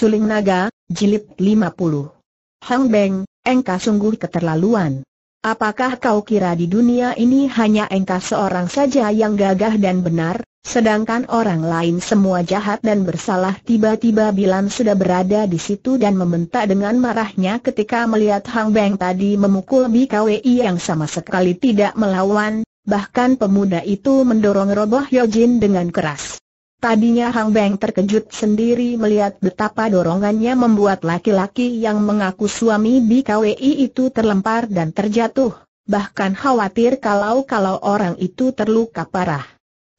Suling Naga, Jilid 50. Hang Beng, engkau sungguh keterlaluan. Apakah kau kira di dunia ini hanya engkau seorang saja yang gagah dan benar, sedangkan orang lain semua jahat dan bersalah tiba-tiba Bilan sudah berada di situ dan membentak dengan marahnya ketika melihat Hang Beng tadi memukul BKWI yang sama sekali tidak melawan, bahkan pemuda itu mendorong roboh Yojin dengan keras. Tadinya Hang Beng terkejut sendiri melihat betapa dorongannya membuat laki-laki yang mengaku suami BKWI itu terlempar dan terjatuh, bahkan khawatir kalau-kalau orang itu terluka parah.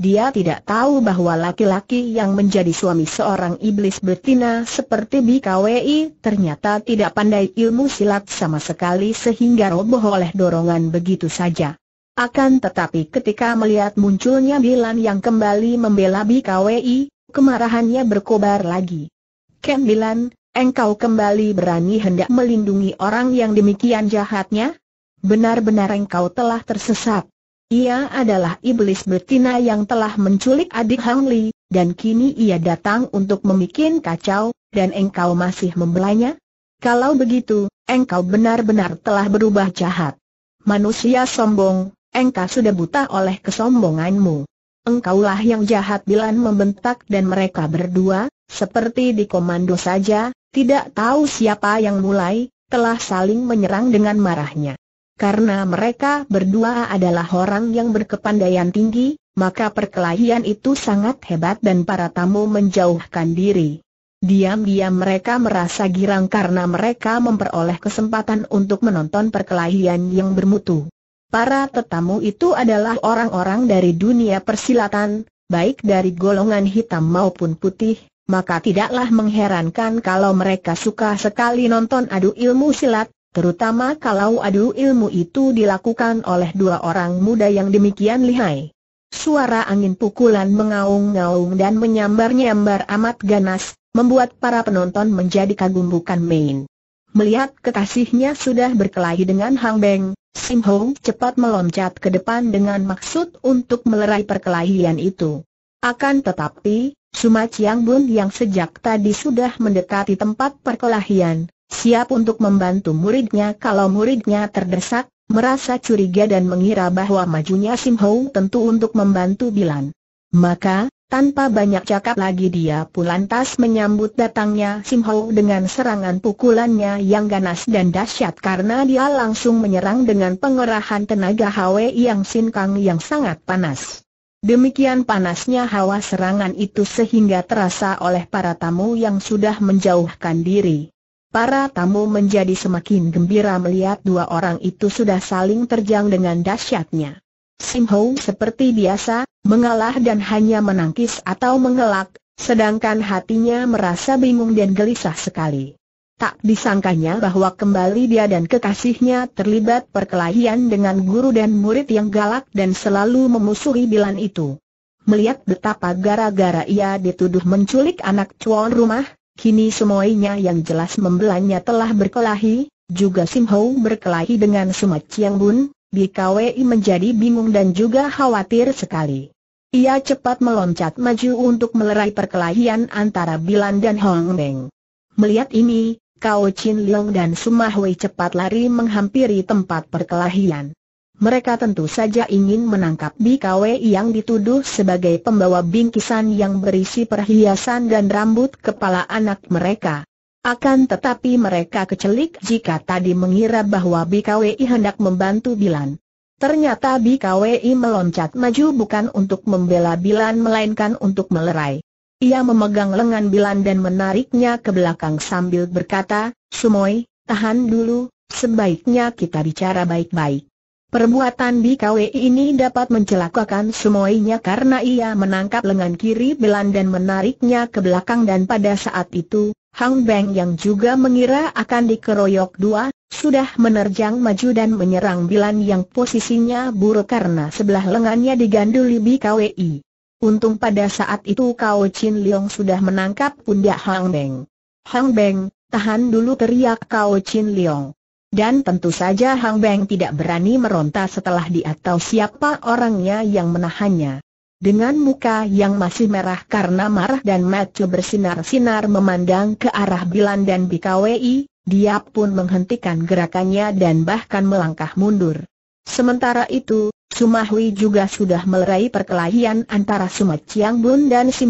Dia tidak tahu bahwa laki-laki yang menjadi suami seorang iblis betina seperti BKWI ternyata tidak pandai ilmu silat sama sekali sehingga roboh oleh dorongan begitu saja. Akan tetapi ketika melihat munculnya Bilan yang kembali membela BKWI, kemarahannya berkobar lagi. Ken Bilan, engkau kembali berani hendak melindungi orang yang demikian jahatnya? Benar-benar engkau telah tersesat. Ia adalah iblis betina yang telah menculik adik Hang Li, dan kini ia datang untuk memikin kacau, dan engkau masih membelanya? Kalau begitu, engkau benar-benar telah berubah jahat. Manusia sombong, engkau sudah buta oleh kesombonganmu. Engkaulah yang jahat Dilan membentak dan mereka berdua, seperti dikomando saja, tidak tahu siapa yang mulai, telah saling menyerang dengan marahnya. Karena mereka berdua adalah orang yang berkepandaian tinggi, maka perkelahian itu sangat hebat dan para tamu menjauhkan diri. Diam-diam mereka merasa girang karena mereka memperoleh kesempatan untuk menonton perkelahian yang bermutu. Para tetamu itu adalah orang-orang dari dunia persilatan, baik dari golongan hitam maupun putih, maka tidaklah mengherankan kalau mereka suka sekali nonton adu ilmu silat, terutama kalau adu ilmu itu dilakukan oleh dua orang muda yang demikian lihai. Suara angin pukulan mengaung-ngaung dan menyambar-nyambar amat ganas, membuat para penonton menjadi kagum bukan main. Melihat kekasihnya sudah berkelahi dengan Hang Beng, Sim Hong cepat meloncat ke depan dengan maksud untuk melerai perkelahian itu. Akan tetapi, Suma Chiang Bun yang sejak tadi sudah mendekati tempat perkelahian, siap untuk membantu muridnya kalau muridnya terdesak, merasa curiga dan mengira bahwa majunya Sim Hong tentu untuk membantu Bilan. Maka, tanpa banyak cakap lagi dia pun lantas menyambut datangnya Sim Ho dengan serangan pukulannya yang ganas dan dahsyat karena dia langsung menyerang dengan pengerahan tenaga Hwe yang Kang yang sangat panas. Demikian panasnya hawa serangan itu sehingga terasa oleh para tamu yang sudah menjauhkan diri. Para tamu menjadi semakin gembira melihat dua orang itu sudah saling terjang dengan dahsyatnya. Sim Ho seperti biasa mengalah dan hanya menangkis atau mengelak, sedangkan hatinya merasa bingung dan gelisah sekali. Tak disangkanya bahwa kembali dia dan kekasihnya terlibat perkelahian dengan guru dan murid yang galak dan selalu memusuhi Bilan itu. Melihat betapa gara-gara ia dituduh menculik anak cuan rumah, kini semuanya yang jelas membelanya telah berkelahi, juga Sim Ho berkelahi dengan Sumat Chiang Bun, BKWI menjadi bingung dan juga khawatir sekali. Ia cepat meloncat maju untuk melerai perkelahian antara Bilan dan Hong Meng. Melihat ini, Kao Chin Leong dan Sumahui cepat lari menghampiri tempat perkelahian. Mereka tentu saja ingin menangkap BKW yang dituduh sebagai pembawa bingkisan yang berisi perhiasan dan rambut kepala anak mereka. Akan tetapi mereka kecelik jika tadi mengira bahwa BKWI hendak membantu Bilan. Ternyata BKWI meloncat maju bukan untuk membela Bilan melainkan untuk melerai. Ia memegang lengan Bilan dan menariknya ke belakang sambil berkata, Sumoy, tahan dulu, sebaiknya kita bicara baik-baik. Perbuatan BKWI ini dapat mencelakakan Sumoynya karena ia menangkap lengan kiri Bilan dan menariknya ke belakang dan pada saat itu, Hang Beng yang juga mengira akan dikeroyok dua, sudah menerjang maju dan menyerang Bilan yang posisinya buruk karena sebelah lengannya diganduli BKWI. Untung pada saat itu Kao Chin Leong sudah menangkap pundak Hang Beng. Hang Beng, tahan dulu teriak Kao Chin Leong. Dan tentu saja Hang Beng tidak berani meronta setelah dia tahu siapa orangnya yang menahannya. Dengan muka yang masih merah karena marah dan mata bersinar-sinar memandang ke arah Bilan dan BKWI, dia pun menghentikan gerakannya dan bahkan melangkah mundur. Sementara itu, Sumahui juga sudah melerai perkelahian antara Sumat Chiang Bun dan Sim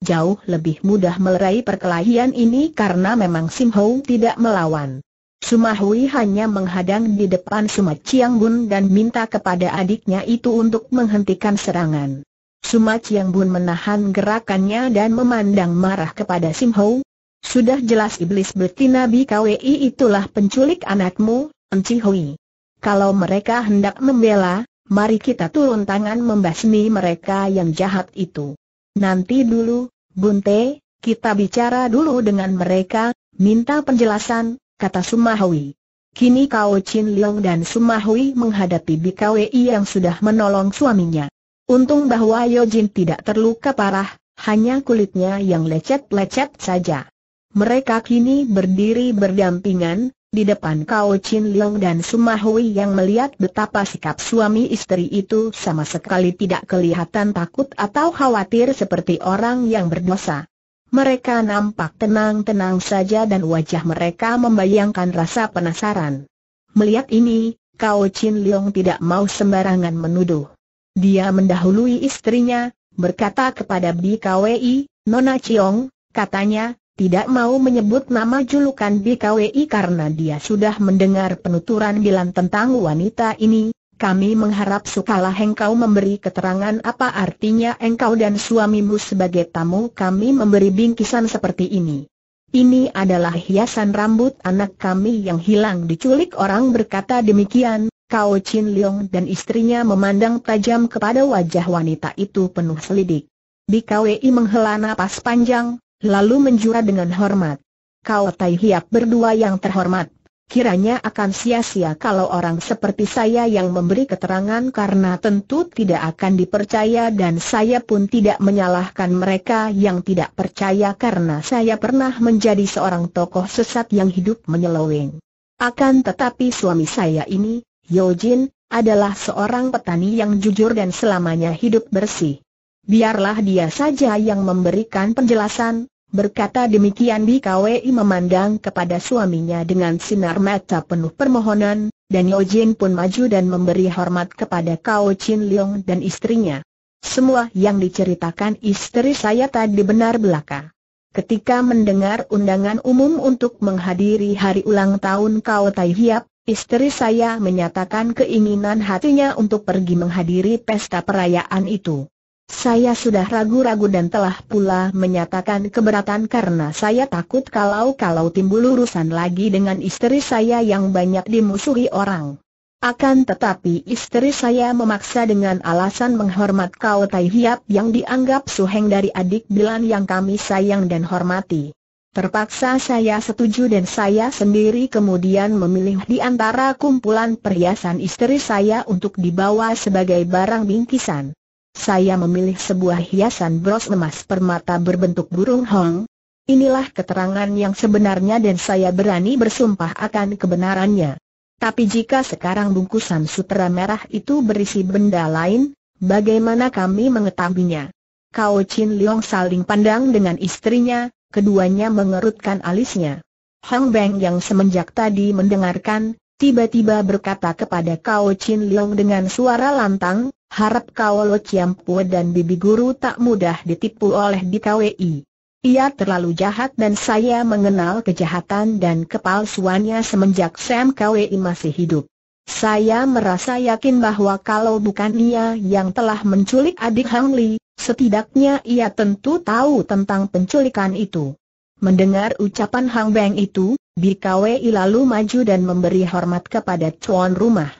Jauh lebih mudah melerai perkelahian ini karena memang Sim tidak melawan. Sumahui hanya menghadang di depan Sumat Chiang Bun dan minta kepada adiknya itu untuk menghentikan serangan. Suma yang Bun menahan gerakannya dan memandang marah kepada Sim Ho. Sudah jelas iblis betina BKWI itulah penculik anakmu, Enci Hui. Kalau mereka hendak membela, mari kita turun tangan membasmi mereka yang jahat itu. Nanti dulu, Bunte, kita bicara dulu dengan mereka, minta penjelasan, kata Sumahui. Kini Kao Chin Leong dan Sumahui menghadapi BKWI yang sudah menolong suaminya. Untung bahwa Yojin tidak terluka parah, hanya kulitnya yang lecet-lecet saja. Mereka kini berdiri berdampingan, di depan Kao Chin Leong dan Sumahui yang melihat betapa sikap suami istri itu sama sekali tidak kelihatan takut atau khawatir seperti orang yang berdosa. Mereka nampak tenang-tenang saja dan wajah mereka membayangkan rasa penasaran. Melihat ini, Kao Chin Leong tidak mau sembarangan menuduh. Dia mendahului istrinya, berkata kepada BKWI, Nona Ciong, katanya, tidak mau menyebut nama julukan BKWI karena dia sudah mendengar penuturan Bilan tentang wanita ini. Kami mengharap sukalah engkau memberi keterangan apa artinya engkau dan suamimu sebagai tamu kami memberi bingkisan seperti ini. Ini adalah hiasan rambut anak kami yang hilang diculik orang berkata demikian, Kau Chin Leong dan istrinya memandang tajam kepada wajah wanita itu penuh selidik. Di KWI menghela napas panjang, lalu menjura dengan hormat. Kau Tai Hiap berdua yang terhormat, kiranya akan sia-sia kalau orang seperti saya yang memberi keterangan karena tentu tidak akan dipercaya dan saya pun tidak menyalahkan mereka yang tidak percaya karena saya pernah menjadi seorang tokoh sesat yang hidup menyeloweng. Akan tetapi suami saya ini, Yojin, adalah seorang petani yang jujur dan selamanya hidup bersih. Biarlah dia saja yang memberikan penjelasan, berkata demikian BKWI memandang kepada suaminya dengan sinar mata penuh permohonan, dan Yojin pun maju dan memberi hormat kepada Kao Chin Leong dan istrinya. Semua yang diceritakan istri saya tadi benar belaka. Ketika mendengar undangan umum untuk menghadiri hari ulang tahun Kao Tai Hiap, Istri saya menyatakan keinginan hatinya untuk pergi menghadiri pesta perayaan itu. Saya sudah ragu-ragu dan telah pula menyatakan keberatan karena saya takut kalau-kalau timbul urusan lagi dengan istri saya yang banyak dimusuhi orang. Akan tetapi istri saya memaksa dengan alasan menghormat Kau Tai Hiap yang dianggap suheng dari adik Bilan yang kami sayang dan hormati. Terpaksa saya setuju dan saya sendiri kemudian memilih di antara kumpulan perhiasan istri saya untuk dibawa sebagai barang bingkisan. Saya memilih sebuah hiasan bros emas permata berbentuk burung hong. Inilah keterangan yang sebenarnya dan saya berani bersumpah akan kebenarannya. Tapi jika sekarang bungkusan sutra merah itu berisi benda lain, bagaimana kami mengetahuinya? Kau Chin Leong saling pandang dengan istrinya, keduanya mengerutkan alisnya. Hang Beng yang semenjak tadi mendengarkan, tiba-tiba berkata kepada Kao Chin Leong dengan suara lantang, harap Kao Lo Chiam Pue dan Bibi Guru tak mudah ditipu oleh DKWI. Ia terlalu jahat dan saya mengenal kejahatan dan kepalsuannya semenjak Sam KWI masih hidup. Saya merasa yakin bahwa kalau bukan ia yang telah menculik adik Hang Li, setidaknya ia tentu tahu tentang penculikan itu. Mendengar ucapan Hang Beng itu, Kwei lalu maju dan memberi hormat kepada tuan rumah.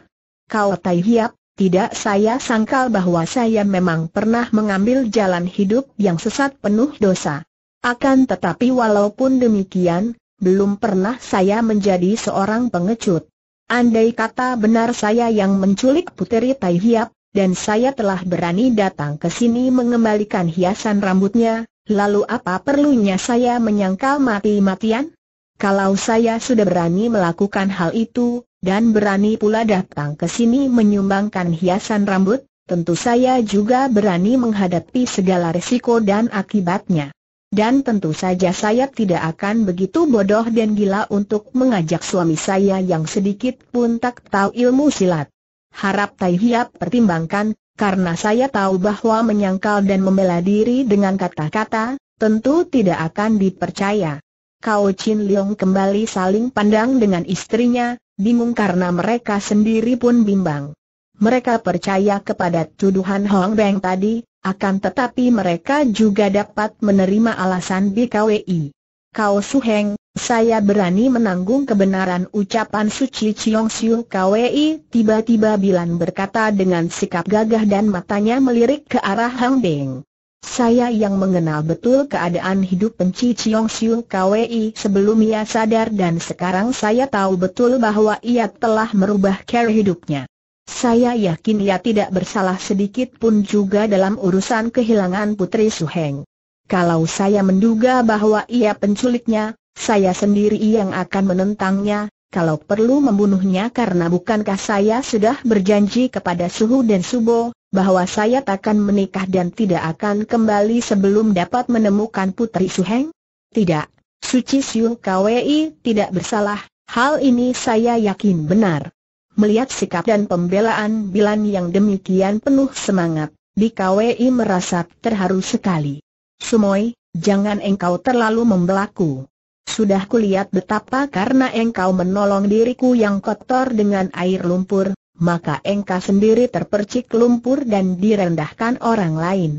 Kau Tai Hiap, tidak saya sangkal bahwa saya memang pernah mengambil jalan hidup yang sesat penuh dosa. Akan tetapi walaupun demikian, belum pernah saya menjadi seorang pengecut. Andai kata benar saya yang menculik puteri Tai Hiap, dan saya telah berani datang ke sini mengembalikan hiasan rambutnya, lalu apa perlunya saya menyangkal mati-matian? Kalau saya sudah berani melakukan hal itu, dan berani pula datang ke sini menyumbangkan hiasan rambut, tentu saya juga berani menghadapi segala risiko dan akibatnya dan tentu saja saya tidak akan begitu bodoh dan gila untuk mengajak suami saya yang sedikit pun tak tahu ilmu silat. Harap Tai Hiap pertimbangkan, karena saya tahu bahwa menyangkal dan membela diri dengan kata-kata, tentu tidak akan dipercaya. Kau Chin Leong kembali saling pandang dengan istrinya, bingung karena mereka sendiri pun bimbang. Mereka percaya kepada tuduhan Hong Beng tadi, akan tetapi mereka juga dapat menerima alasan BKWI. Kau Suheng, saya berani menanggung kebenaran ucapan Suci Chiong Siu KWI tiba-tiba Bilan berkata dengan sikap gagah dan matanya melirik ke arah Hang Beng. Saya yang mengenal betul keadaan hidup Penci Chiong Siu KWI sebelum ia sadar dan sekarang saya tahu betul bahwa ia telah merubah cara hidupnya. Saya yakin ia tidak bersalah sedikit pun juga dalam urusan kehilangan Putri Suheng. Kalau saya menduga bahwa ia penculiknya, saya sendiri yang akan menentangnya, kalau perlu membunuhnya karena bukankah saya sudah berjanji kepada Suhu dan Subo, bahwa saya takkan menikah dan tidak akan kembali sebelum dapat menemukan Putri Suheng? Tidak, Suci Siu Kwei tidak bersalah, hal ini saya yakin benar. Melihat sikap dan pembelaan Bilan yang demikian penuh semangat, di KWI merasa terharu sekali. Sumoi, jangan engkau terlalu membelaku. Sudah kulihat betapa karena engkau menolong diriku yang kotor dengan air lumpur, maka engkau sendiri terpercik lumpur dan direndahkan orang lain.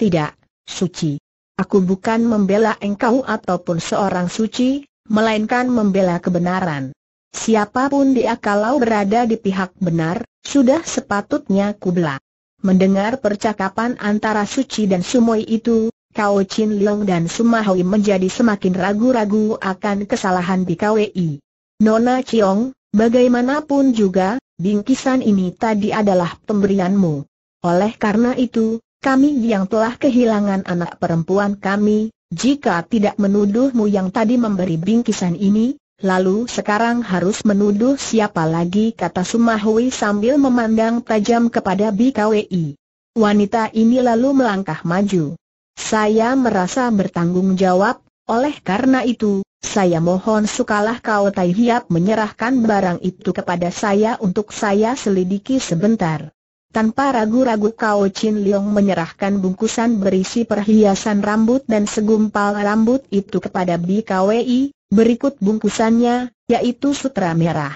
Tidak, suci. Aku bukan membela engkau ataupun seorang suci, melainkan membela kebenaran. Siapapun dia kalau berada di pihak benar, sudah sepatutnya kubela. Mendengar percakapan antara Suci dan Sumoi itu, Kao Chin Leong dan Sumahui menjadi semakin ragu-ragu akan kesalahan di KWI. Nona Chiong, bagaimanapun juga, bingkisan ini tadi adalah pemberianmu. Oleh karena itu, kami yang telah kehilangan anak perempuan kami, jika tidak menuduhmu yang tadi memberi bingkisan ini, Lalu sekarang harus menuduh siapa lagi kata Sumahui sambil memandang tajam kepada BKWI. Wanita ini lalu melangkah maju. Saya merasa bertanggung jawab, oleh karena itu, saya mohon sukalah kau Tai menyerahkan barang itu kepada saya untuk saya selidiki sebentar. Tanpa ragu-ragu Kao Chin Leong menyerahkan bungkusan berisi perhiasan rambut dan segumpal rambut itu kepada BKWI, berikut bungkusannya, yaitu sutra merah.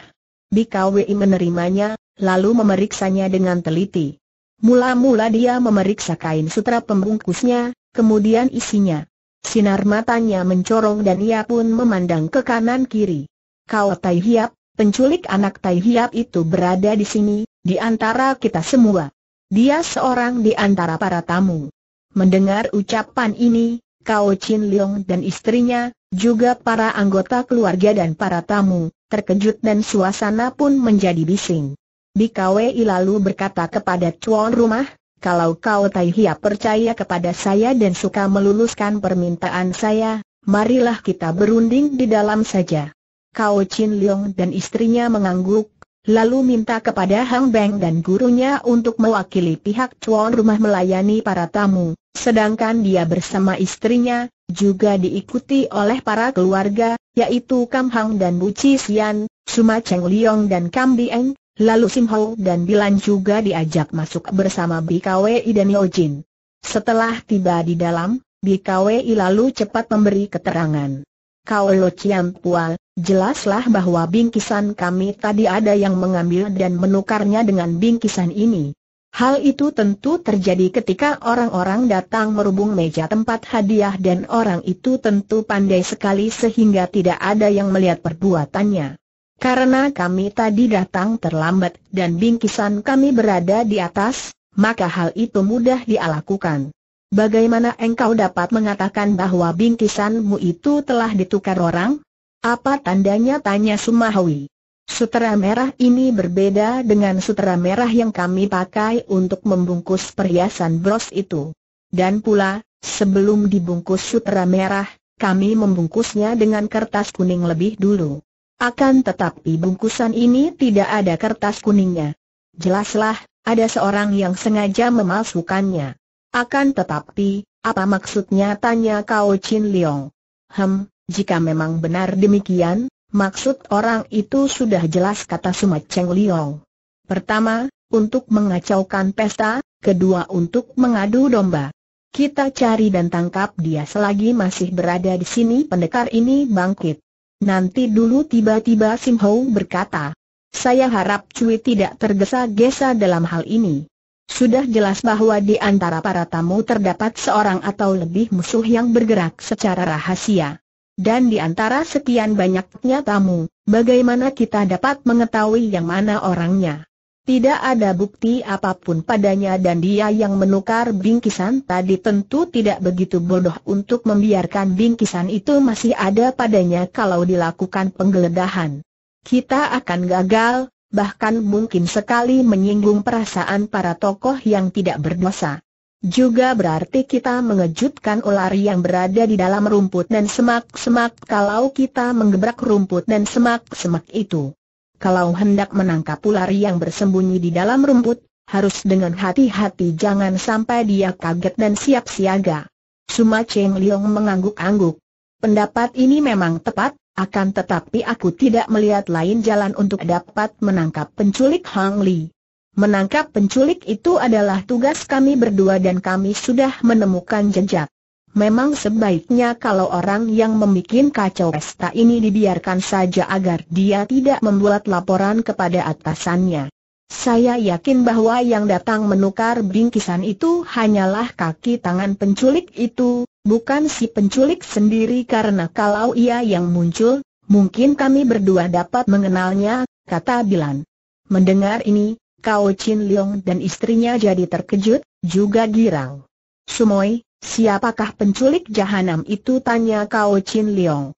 BKWI menerimanya, lalu memeriksanya dengan teliti. Mula-mula dia memeriksa kain sutra pembungkusnya, kemudian isinya. Sinar matanya mencorong dan ia pun memandang ke kanan kiri. Kau Tai Hiap, penculik anak Tai Hiap itu berada di sini, di antara kita semua. Dia seorang di antara para tamu. Mendengar ucapan ini, Kao Chin Leong dan istrinya, juga para anggota keluarga dan para tamu, terkejut dan suasana pun menjadi bising. Kwei lalu berkata kepada tuan rumah, kalau kau Tai Hia percaya kepada saya dan suka meluluskan permintaan saya, marilah kita berunding di dalam saja. Kao Chin Leong dan istrinya mengangguk, lalu minta kepada Hang Beng dan gurunya untuk mewakili pihak tuan rumah melayani para tamu, sedangkan dia bersama istrinya, juga diikuti oleh para keluarga, yaitu Kam Hang dan Bu Chi Sian, Suma Cheng Liong dan Kam Bieng, lalu Sim Ho dan Bilan juga diajak masuk bersama BKWI dan Yo Jin. Setelah tiba di dalam, BKWI lalu cepat memberi keterangan. Kau Lo Chiam Pual, jelaslah bahwa bingkisan kami tadi ada yang mengambil dan menukarnya dengan bingkisan ini. Hal itu tentu terjadi ketika orang-orang datang merubung meja tempat hadiah dan orang itu tentu pandai sekali sehingga tidak ada yang melihat perbuatannya. Karena kami tadi datang terlambat dan bingkisan kami berada di atas, maka hal itu mudah dilakukan. Bagaimana engkau dapat mengatakan bahwa bingkisanmu itu telah ditukar orang? Apa tandanya tanya Sumahwi? Sutera merah ini berbeda dengan sutera merah yang kami pakai untuk membungkus perhiasan bros itu. Dan pula, sebelum dibungkus sutera merah, kami membungkusnya dengan kertas kuning lebih dulu. Akan tetapi bungkusan ini tidak ada kertas kuningnya. Jelaslah, ada seorang yang sengaja memalsukannya. Akan tetapi, apa maksudnya tanya Kao Chin Leong? Hem, jika memang benar demikian, maksud orang itu sudah jelas kata Suma Cheng Liong. Pertama, untuk mengacaukan pesta, kedua untuk mengadu domba. Kita cari dan tangkap dia selagi masih berada di sini pendekar ini bangkit. Nanti dulu tiba-tiba Sim Hou berkata, saya harap Cui tidak tergesa-gesa dalam hal ini. Sudah jelas bahwa di antara para tamu terdapat seorang atau lebih musuh yang bergerak secara rahasia. Dan di antara sekian banyaknya tamu, bagaimana kita dapat mengetahui yang mana orangnya? Tidak ada bukti apapun padanya dan dia yang menukar bingkisan tadi tentu tidak begitu bodoh untuk membiarkan bingkisan itu masih ada padanya kalau dilakukan penggeledahan. Kita akan gagal, bahkan mungkin sekali menyinggung perasaan para tokoh yang tidak berdosa. Juga berarti kita mengejutkan ular yang berada di dalam rumput dan semak-semak kalau kita menggebrak rumput dan semak-semak itu. Kalau hendak menangkap ular yang bersembunyi di dalam rumput, harus dengan hati-hati jangan sampai dia kaget dan siap siaga. Suma Cheng Liong mengangguk-angguk. Pendapat ini memang tepat, akan tetapi aku tidak melihat lain jalan untuk dapat menangkap penculik Hang Li. Menangkap penculik itu adalah tugas kami berdua dan kami sudah menemukan jejak. Memang sebaiknya kalau orang yang membuat kacau pesta ini dibiarkan saja agar dia tidak membuat laporan kepada atasannya. Saya yakin bahwa yang datang menukar bingkisan itu hanyalah kaki tangan penculik itu, bukan si penculik sendiri karena kalau ia yang muncul, mungkin kami berdua dapat mengenalnya, kata Bilan. Mendengar ini, Kau Chin Leong dan istrinya jadi terkejut, juga girang. Sumoy, siapakah penculik jahanam itu tanya Kau Chin Leong.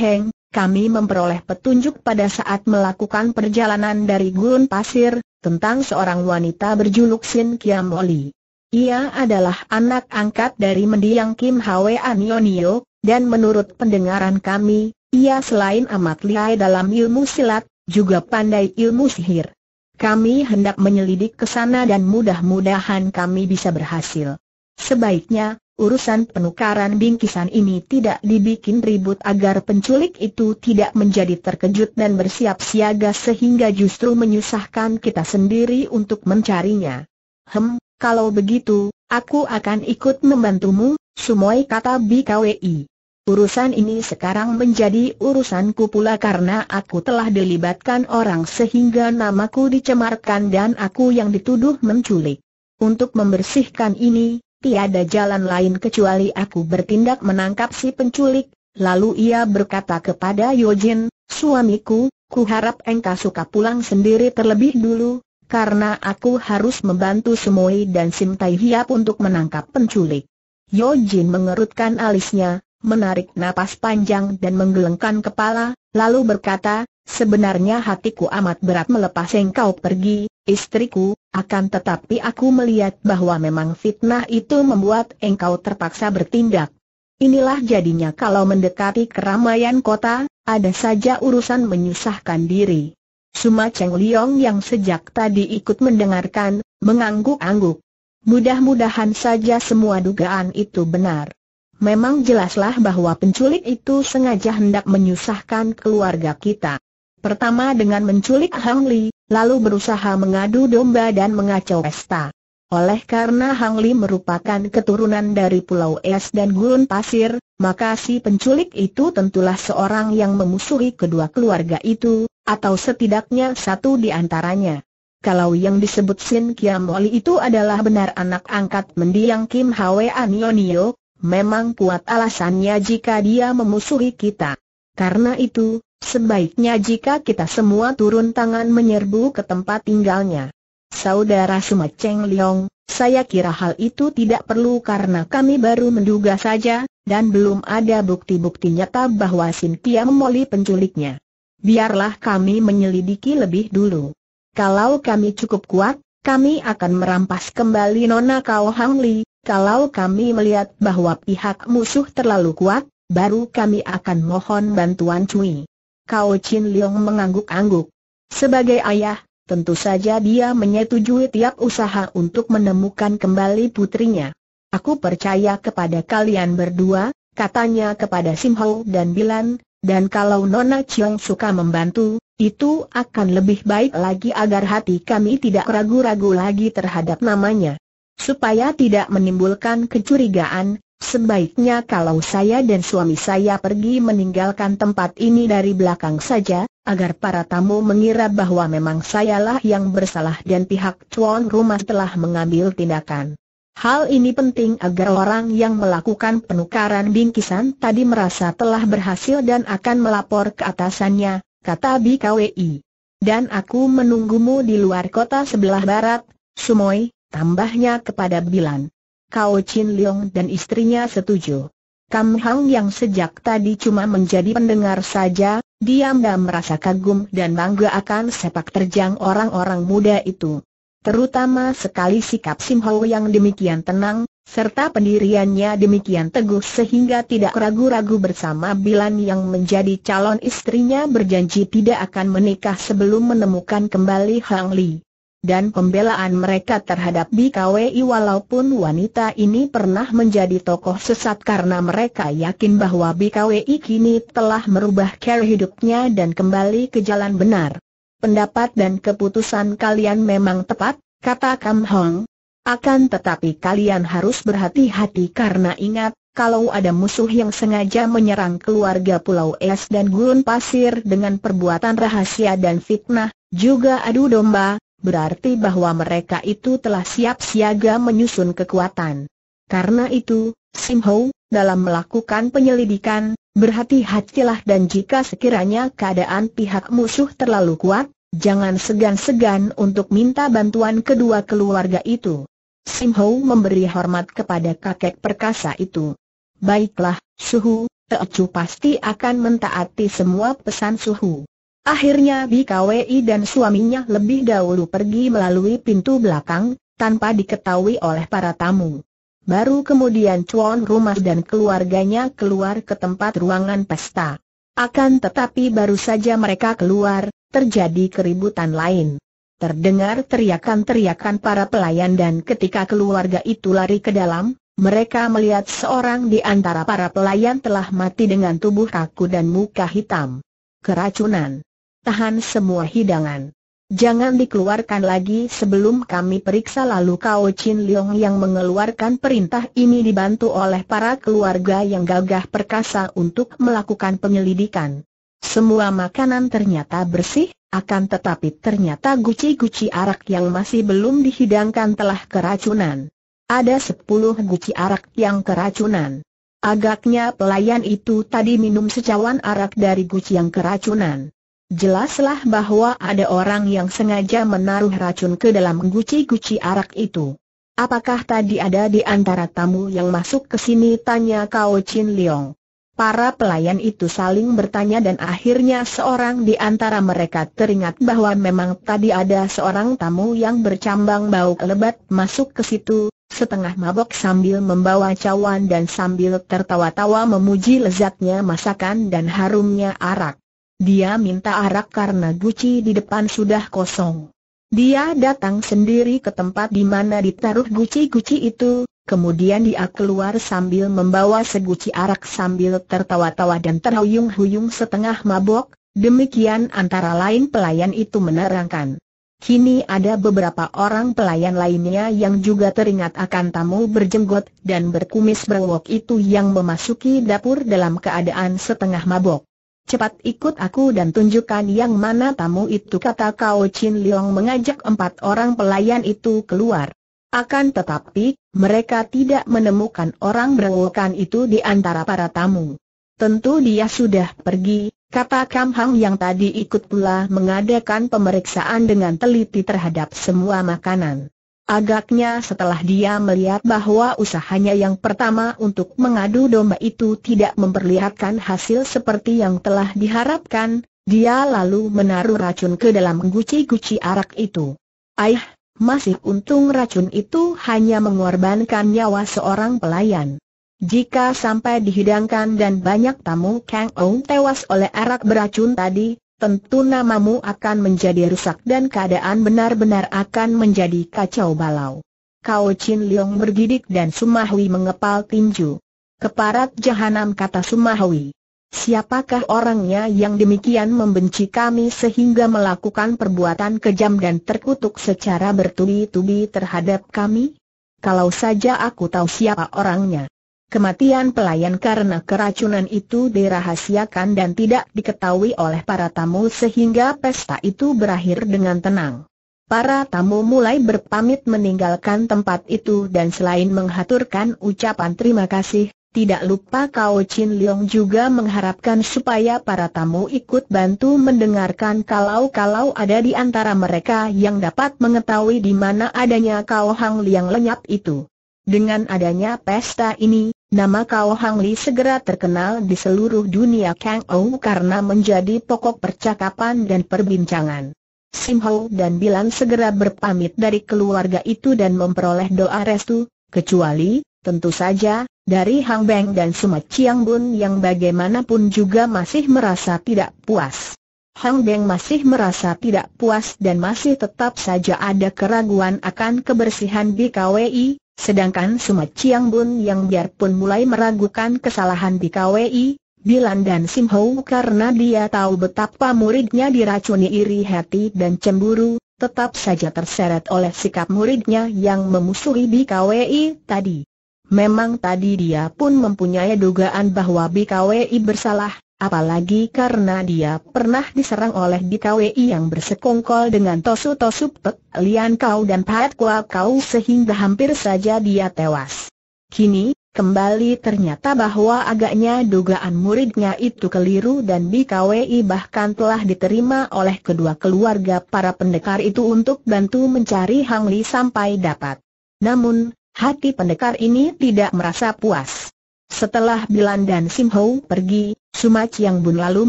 Heng, kami memperoleh petunjuk pada saat melakukan perjalanan dari gurun pasir, tentang seorang wanita berjuluk Sin Kiam Oli. Ia adalah anak angkat dari mendiang Kim Hwe Anionio, dan menurut pendengaran kami, ia selain amat lihai dalam ilmu silat, juga pandai ilmu sihir. Kami hendak menyelidik ke sana dan mudah-mudahan kami bisa berhasil. Sebaiknya, urusan penukaran bingkisan ini tidak dibikin ribut agar penculik itu tidak menjadi terkejut dan bersiap siaga sehingga justru menyusahkan kita sendiri untuk mencarinya. Hem, kalau begitu, aku akan ikut membantumu, Sumoi kata BKWI. Urusan ini sekarang menjadi urusanku pula karena aku telah dilibatkan orang sehingga namaku dicemarkan dan aku yang dituduh menculik. Untuk membersihkan ini, tiada jalan lain kecuali aku bertindak menangkap si penculik, lalu ia berkata kepada Yojin, suamiku, ku harap engkau suka pulang sendiri terlebih dulu, karena aku harus membantu Semoy dan Sim Tai Hiap untuk menangkap penculik. Yojin mengerutkan alisnya, menarik napas panjang dan menggelengkan kepala, lalu berkata, Sebenarnya hatiku amat berat melepas engkau pergi, istriku, akan tetapi aku melihat bahwa memang fitnah itu membuat engkau terpaksa bertindak. Inilah jadinya kalau mendekati keramaian kota, ada saja urusan menyusahkan diri. Suma Cheng Liong yang sejak tadi ikut mendengarkan, mengangguk-angguk. Mudah-mudahan saja semua dugaan itu benar. Memang jelaslah bahwa penculik itu sengaja hendak menyusahkan keluarga kita. Pertama dengan menculik Hang Li, lalu berusaha mengadu domba dan mengacau pesta. Oleh karena Hang Li merupakan keturunan dari Pulau Es dan Gurun Pasir, maka si penculik itu tentulah seorang yang memusuhi kedua keluarga itu, atau setidaknya satu di antaranya. Kalau yang disebut Sin Kiam Oli itu adalah benar anak angkat mendiang Kim Hwe Anionio, Memang kuat alasannya jika dia memusuhi kita. Karena itu, sebaiknya jika kita semua turun tangan menyerbu ke tempat tinggalnya. Saudara Sumaceng Liong, saya kira hal itu tidak perlu karena kami baru menduga saja, dan belum ada bukti-bukti nyata bahwa Sintia memoli penculiknya. Biarlah kami menyelidiki lebih dulu. Kalau kami cukup kuat, kami akan merampas kembali Nona Kao Hang Li, kalau kami melihat bahwa pihak musuh terlalu kuat, baru kami akan mohon bantuan Cui. Kau Chin Leong mengangguk-angguk. Sebagai ayah, tentu saja dia menyetujui tiap usaha untuk menemukan kembali putrinya. Aku percaya kepada kalian berdua, katanya kepada Sim Ho dan Bilan, dan kalau Nona Chiong suka membantu, itu akan lebih baik lagi agar hati kami tidak ragu-ragu lagi terhadap namanya. Supaya tidak menimbulkan kecurigaan, sebaiknya kalau saya dan suami saya pergi meninggalkan tempat ini dari belakang saja, agar para tamu mengira bahwa memang sayalah yang bersalah dan pihak tuan rumah telah mengambil tindakan. Hal ini penting agar orang yang melakukan penukaran bingkisan tadi merasa telah berhasil dan akan melapor ke atasannya, kata BKWI. Dan aku menunggumu di luar kota sebelah barat, Sumoy, tambahnya kepada Bilan. Kao Chin Leong dan istrinya setuju. Kam Hang yang sejak tadi cuma menjadi pendengar saja, diam dan merasa kagum dan bangga akan sepak terjang orang-orang muda itu. Terutama sekali sikap Sim Ho yang demikian tenang, serta pendiriannya demikian teguh sehingga tidak ragu-ragu bersama Bilan yang menjadi calon istrinya berjanji tidak akan menikah sebelum menemukan kembali Hang Li dan pembelaan mereka terhadap BKWI walaupun wanita ini pernah menjadi tokoh sesat karena mereka yakin bahwa BKWI kini telah merubah cara hidupnya dan kembali ke jalan benar. Pendapat dan keputusan kalian memang tepat, kata Kam Hong. Akan tetapi kalian harus berhati-hati karena ingat, kalau ada musuh yang sengaja menyerang keluarga Pulau Es dan Gurun Pasir dengan perbuatan rahasia dan fitnah, juga adu domba, berarti bahwa mereka itu telah siap siaga menyusun kekuatan. Karena itu, Sim Ho, dalam melakukan penyelidikan, berhati-hatilah dan jika sekiranya keadaan pihak musuh terlalu kuat, jangan segan-segan untuk minta bantuan kedua keluarga itu. Sim Ho memberi hormat kepada kakek perkasa itu. Baiklah, Suhu, Teocu pasti akan mentaati semua pesan Suhu. Akhirnya BKWI dan suaminya lebih dahulu pergi melalui pintu belakang, tanpa diketahui oleh para tamu. Baru kemudian cuan rumah dan keluarganya keluar ke tempat ruangan pesta. Akan tetapi baru saja mereka keluar, terjadi keributan lain. Terdengar teriakan-teriakan para pelayan dan ketika keluarga itu lari ke dalam, mereka melihat seorang di antara para pelayan telah mati dengan tubuh kaku dan muka hitam. Keracunan tahan semua hidangan. Jangan dikeluarkan lagi sebelum kami periksa lalu Kao Chin Leong yang mengeluarkan perintah ini dibantu oleh para keluarga yang gagah perkasa untuk melakukan penyelidikan. Semua makanan ternyata bersih, akan tetapi ternyata guci-guci arak yang masih belum dihidangkan telah keracunan. Ada sepuluh guci arak yang keracunan. Agaknya pelayan itu tadi minum secawan arak dari guci yang keracunan. Jelaslah bahwa ada orang yang sengaja menaruh racun ke dalam guci-guci arak itu. Apakah tadi ada di antara tamu yang masuk ke sini? Tanya Kao Chin Leong. Para pelayan itu saling bertanya dan akhirnya seorang di antara mereka teringat bahwa memang tadi ada seorang tamu yang bercambang bau lebat masuk ke situ, setengah mabok sambil membawa cawan dan sambil tertawa-tawa memuji lezatnya masakan dan harumnya arak. Dia minta arak karena guci di depan sudah kosong. Dia datang sendiri ke tempat di mana ditaruh guci-guci itu, Kemudian dia keluar sambil membawa seguci arak sambil tertawa-tawa dan terhuyung-huyung setengah mabok, demikian antara lain pelayan itu menerangkan. Kini ada beberapa orang pelayan lainnya yang juga teringat akan tamu berjenggot dan berkumis berwok itu yang memasuki dapur dalam keadaan setengah mabok. Cepat ikut aku dan tunjukkan yang mana tamu itu kata Kao Chin Leong mengajak empat orang pelayan itu keluar. Akan tetapi, mereka tidak menemukan orang berewokan itu di antara para tamu. Tentu dia sudah pergi, kata Kam Hang yang tadi ikut pula mengadakan pemeriksaan dengan teliti terhadap semua makanan. Agaknya setelah dia melihat bahwa usahanya yang pertama untuk mengadu domba itu tidak memperlihatkan hasil seperti yang telah diharapkan, dia lalu menaruh racun ke dalam guci-guci arak itu. Aih, masih untung racun itu hanya mengorbankan nyawa seorang pelayan. Jika sampai dihidangkan dan banyak tamu Kang Ong tewas oleh arak beracun tadi, tentu namamu akan menjadi rusak dan keadaan benar-benar akan menjadi kacau balau. Kau Chin Leong bergidik dan Sumahui mengepal tinju. Keparat jahanam kata Sumahui. Siapakah orangnya yang demikian membenci kami sehingga melakukan perbuatan kejam dan terkutuk secara bertubi-tubi terhadap kami? Kalau saja aku tahu siapa orangnya. Kematian pelayan karena keracunan itu dirahasiakan dan tidak diketahui oleh para tamu sehingga pesta itu berakhir dengan tenang. Para tamu mulai berpamit meninggalkan tempat itu dan selain menghaturkan ucapan terima kasih, tidak lupa kau Chin Leong juga mengharapkan supaya para tamu ikut bantu mendengarkan kalau-kalau ada di antara mereka yang dapat mengetahui di mana adanya kau Hang Liang lenyap itu. Dengan adanya pesta ini, Nama kau Hang Li segera terkenal di seluruh dunia Kang Ou karena menjadi pokok percakapan dan perbincangan. Sim Ho dan Bilan segera berpamit dari keluarga itu dan memperoleh doa restu, kecuali, tentu saja, dari Hang Beng dan Sumat Chiang Bun yang bagaimanapun juga masih merasa tidak puas. Hang Beng masih merasa tidak puas dan masih tetap saja ada keraguan akan kebersihan BKWI, Sedangkan Sumat Chiang Bun yang biarpun mulai meragukan kesalahan di KWI, Dilan dan Sim Hou karena dia tahu betapa muridnya diracuni iri hati dan cemburu, tetap saja terseret oleh sikap muridnya yang memusuhi BKWI tadi. Memang tadi dia pun mempunyai dugaan bahwa BKWI bersalah, Apalagi karena dia pernah diserang oleh Bkwi yang bersekongkol dengan Tosu Tosu Pek, Lian Kau dan Pahat Kua Kau sehingga hampir saja dia tewas. Kini, kembali ternyata bahwa agaknya dugaan muridnya itu keliru dan Bkwi bahkan telah diterima oleh kedua keluarga para pendekar itu untuk bantu mencari Hang Li sampai dapat. Namun, hati pendekar ini tidak merasa puas. Setelah Bilan dan Sim Ho pergi, Suma Chiang Bun lalu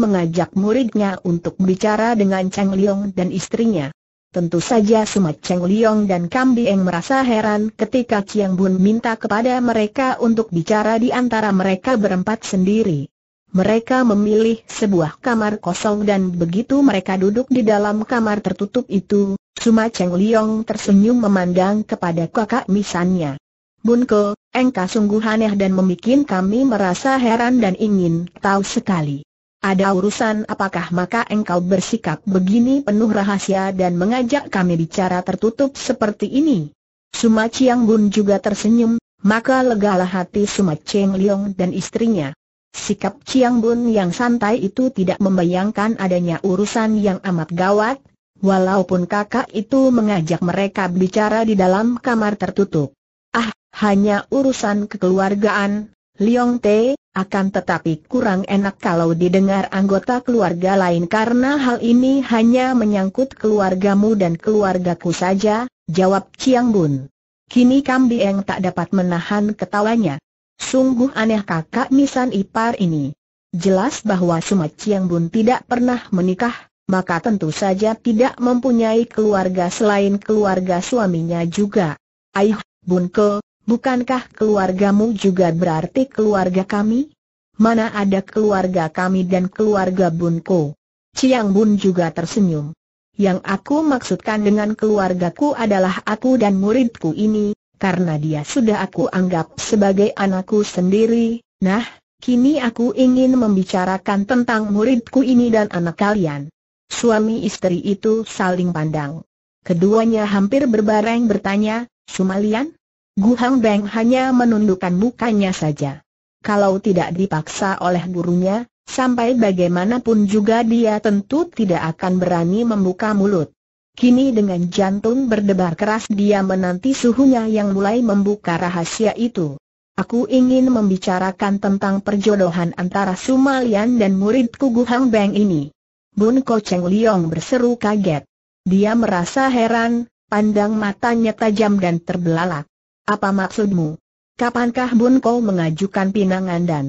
mengajak muridnya untuk bicara dengan Cheng Liong dan istrinya. Tentu saja Suma Cheng Liong dan Kam Bieng merasa heran ketika Chiang Bun minta kepada mereka untuk bicara di antara mereka berempat sendiri. Mereka memilih sebuah kamar kosong dan begitu mereka duduk di dalam kamar tertutup itu, Suma Cheng Liong tersenyum memandang kepada kakak misannya. Ko. Engkau sungguh aneh dan membuat kami merasa heran dan ingin tahu sekali. Ada urusan apakah maka engkau bersikap begini penuh rahasia dan mengajak kami bicara tertutup seperti ini? Suma Chiang Bun juga tersenyum, maka legalah hati Suma Cheng Leong dan istrinya. Sikap Chiang Bun yang santai itu tidak membayangkan adanya urusan yang amat gawat, walaupun kakak itu mengajak mereka bicara di dalam kamar tertutup. Ah, hanya urusan kekeluargaan, Liong Te, akan tetapi kurang enak kalau didengar anggota keluarga lain karena hal ini hanya menyangkut keluargamu dan keluargaku saja, jawab Chiang Bun. Kini Kambi Eng tak dapat menahan ketawanya. Sungguh aneh kakak misan ipar ini. Jelas bahwa Suma Chiang Bun tidak pernah menikah, maka tentu saja tidak mempunyai keluarga selain keluarga suaminya juga. Aih, Bunko, bukankah keluargamu juga berarti keluarga kami? Mana ada keluarga kami dan keluarga Bunko? Ciang Bun juga tersenyum. Yang aku maksudkan dengan keluargaku adalah aku dan muridku ini, karena dia sudah aku anggap sebagai anakku sendiri, nah, kini aku ingin membicarakan tentang muridku ini dan anak kalian. Suami istri itu saling pandang. Keduanya hampir berbareng bertanya, Sumalian, Gu Hang Beng hanya menundukkan mukanya saja. Kalau tidak dipaksa oleh gurunya, sampai bagaimanapun juga dia tentu tidak akan berani membuka mulut. Kini dengan jantung berdebar keras dia menanti suhunya yang mulai membuka rahasia itu. Aku ingin membicarakan tentang perjodohan antara Sumalian dan muridku Gu Hang Beng ini. Bun Ko Cheng Liong berseru kaget. Dia merasa heran, pandang matanya tajam dan terbelalak. Apa maksudmu? Kapankah Bun kau mengajukan pinangan dan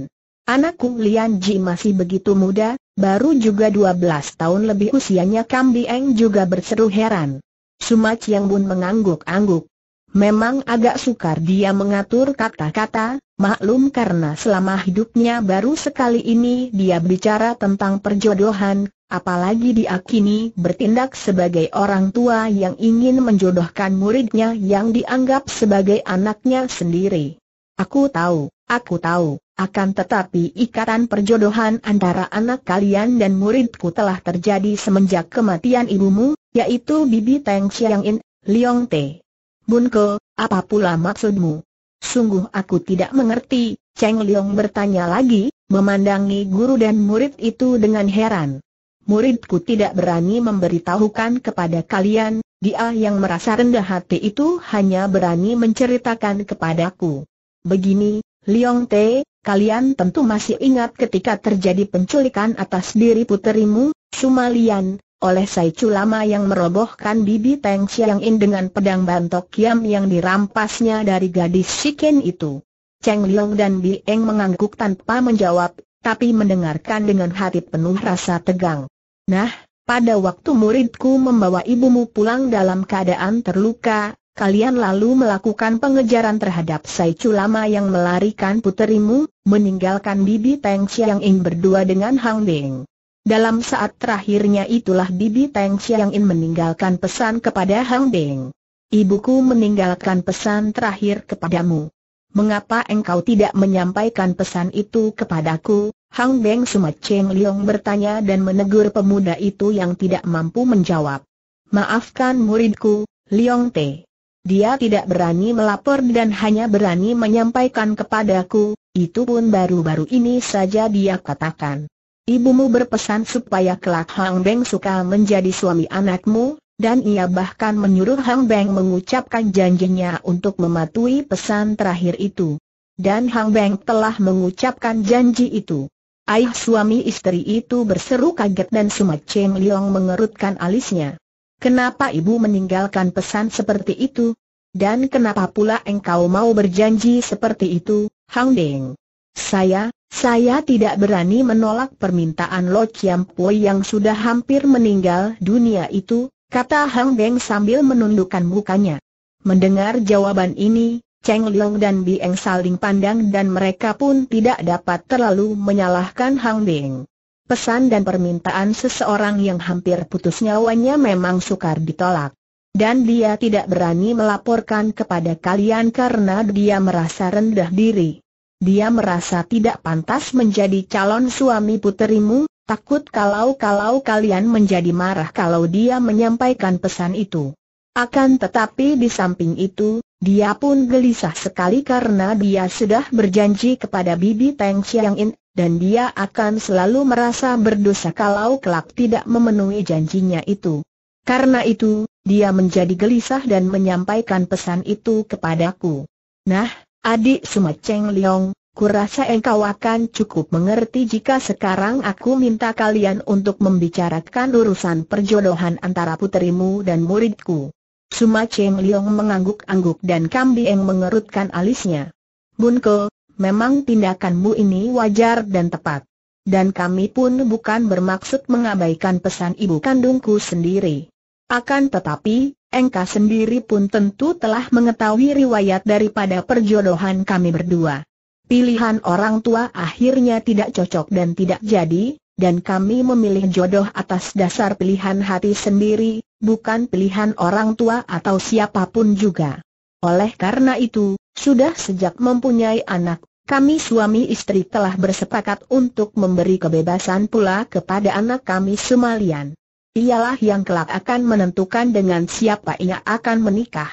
anakku Lian Ji masih begitu muda, baru juga 12 tahun lebih usianya Kam Dieng juga berseru heran. Suma yang Bun mengangguk-angguk. Memang agak sukar dia mengatur kata-kata, maklum karena selama hidupnya baru sekali ini dia bicara tentang perjodohan, apalagi dia kini bertindak sebagai orang tua yang ingin menjodohkan muridnya yang dianggap sebagai anaknya sendiri. Aku tahu, aku tahu, akan tetapi ikatan perjodohan antara anak kalian dan muridku telah terjadi semenjak kematian ibumu, yaitu Bibi Teng Xiang In, Liong Te. Bunko, apa pula maksudmu? Sungguh aku tidak mengerti, Cheng Liong bertanya lagi, memandangi guru dan murid itu dengan heran muridku tidak berani memberitahukan kepada kalian, dia yang merasa rendah hati itu hanya berani menceritakan kepadaku. Begini, Liong Te, kalian tentu masih ingat ketika terjadi penculikan atas diri puterimu, Sumalian, oleh Sai lama yang merobohkan bibi Teng Siang In dengan pedang bantok kiam yang dirampasnya dari gadis Shiken itu. Cheng Liong dan Bi Eng mengangguk tanpa menjawab, tapi mendengarkan dengan hati penuh rasa tegang. Nah, pada waktu muridku membawa ibumu pulang dalam keadaan terluka, kalian lalu melakukan pengejaran terhadap Sai Culama yang melarikan puterimu, meninggalkan Bibi Teng Chiang In berdua dengan Hang Ding. Dalam saat terakhirnya itulah Bibi Teng Chiang In meninggalkan pesan kepada Hang Ding. Ibuku meninggalkan pesan terakhir kepadamu. Mengapa engkau tidak menyampaikan pesan itu kepadaku, Hang Beng Sumat Cheng Liong bertanya dan menegur pemuda itu yang tidak mampu menjawab. Maafkan muridku, Liong Te. Dia tidak berani melapor dan hanya berani menyampaikan kepadaku, itu pun baru-baru ini saja dia katakan. Ibumu berpesan supaya kelak Hang Beng suka menjadi suami anakmu, dan ia bahkan menyuruh Hang Beng mengucapkan janjinya untuk mematuhi pesan terakhir itu. Dan Hang Beng telah mengucapkan janji itu. Ai suami istri itu berseru kaget dan Sumat Cheng Liong mengerutkan alisnya. Kenapa ibu meninggalkan pesan seperti itu? Dan kenapa pula engkau mau berjanji seperti itu, Hang Deng? Saya, saya tidak berani menolak permintaan Lo Chiam Pui yang sudah hampir meninggal dunia itu, kata Hang Deng sambil menundukkan mukanya. Mendengar jawaban ini, Cheng Liang dan Bieng saling pandang dan mereka pun tidak dapat terlalu menyalahkan Hang Bing. Pesan dan permintaan seseorang yang hampir putus nyawanya memang sukar ditolak. Dan dia tidak berani melaporkan kepada kalian karena dia merasa rendah diri. Dia merasa tidak pantas menjadi calon suami puterimu, takut kalau-kalau kalian menjadi marah kalau dia menyampaikan pesan itu. Akan tetapi di samping itu, dia pun gelisah sekali karena dia sudah berjanji kepada Bibi Teng Chiang In, dan dia akan selalu merasa berdosa kalau kelak tidak memenuhi janjinya itu. Karena itu, dia menjadi gelisah dan menyampaikan pesan itu kepadaku. Nah, adik Cheng Leong, Kurasa engkau akan cukup mengerti jika sekarang aku minta kalian untuk membicarakan urusan perjodohan antara puterimu dan muridku. Suma Cheng Liong mengangguk-angguk dan yang mengerutkan alisnya. Bunko, memang tindakanmu ini wajar dan tepat. Dan kami pun bukan bermaksud mengabaikan pesan ibu kandungku sendiri. Akan tetapi, engkau sendiri pun tentu telah mengetahui riwayat daripada perjodohan kami berdua. Pilihan orang tua akhirnya tidak cocok dan tidak jadi, dan kami memilih jodoh atas dasar pilihan hati sendiri, bukan pilihan orang tua atau siapapun juga. Oleh karena itu, sudah sejak mempunyai anak, kami suami istri telah bersepakat untuk memberi kebebasan pula kepada anak kami semalian. Ialah yang kelak akan menentukan dengan siapa ia akan menikah.